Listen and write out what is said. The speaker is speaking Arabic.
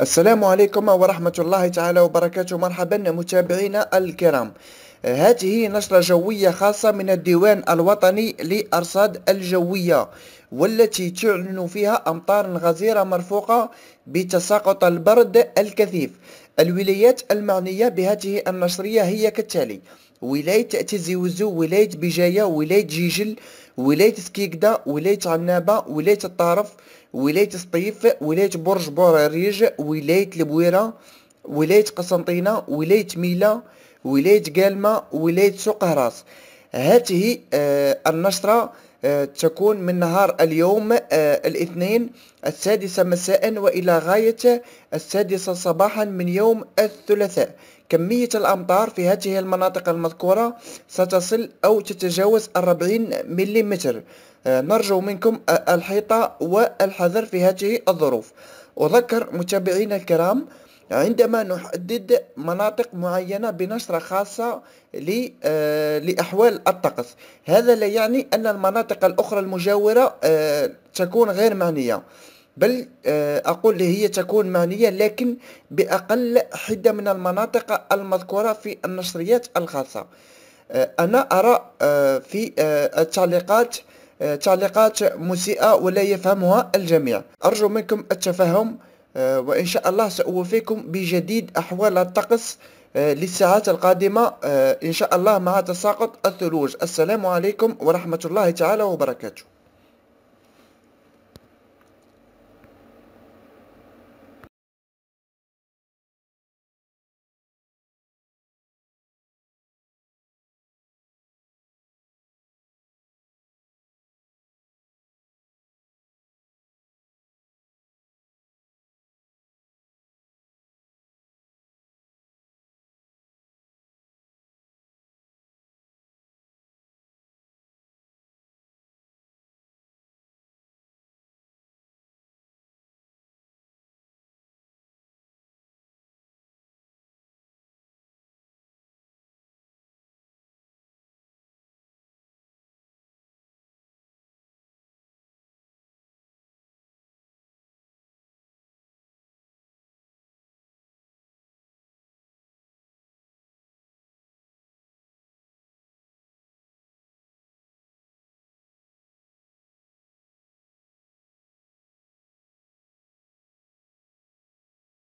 السلام عليكم ورحمة الله تعالى وبركاته مرحبا متابعينا الكرام آه، هذه نشرة جوية خاصة من الديوان الوطني لأرصاد الجوية والتي تعلن فيها أمطار غزيرة مرفوقة بتساقط البرد الكثيف الولايات المعنية بهذه النشرية هي كالتالي ولاية تأتيزي وزو ولاية بجاية ولاية جيجل ولاية سكيكدا ولاية عنابة ولاية الطرف ولاية سطيف ولاية برج بوراريج ولاية البويرة ولاية قسنطينة ولاية ميلا ولاية قالمة ولاية سوق هراس هذه آه، النشرة آه، تكون من نهار اليوم آه، الاثنين السادسة مساء وإلى غاية السادسة صباحا من يوم الثلاثاء كمية الأمطار في هذه المناطق المذكورة ستصل أو تتجاوز الربعين ملم نرجو منكم الحيطة والحذر في هذه الظروف أذكر متابعينا الكرام عندما نحدد مناطق معينة بنشرة خاصة آه، لأحوال الطقس هذا لا يعني أن المناطق الأخرى المجاورة آه، تكون غير معنية بل آه، أقول هي تكون معنية لكن بأقل حدة من المناطق المذكورة في النشريات الخاصة أنا أرى في التعليقات تعليقات مسيئة ولا يفهمها الجميع أرجو منكم التفهم آه، وإن شاء الله سأوفيكم بجديد أحوال الطقس آه، للساعات القادمة آه، إن شاء الله مع تساقط الثلوج السلام عليكم ورحمة الله تعالى وبركاته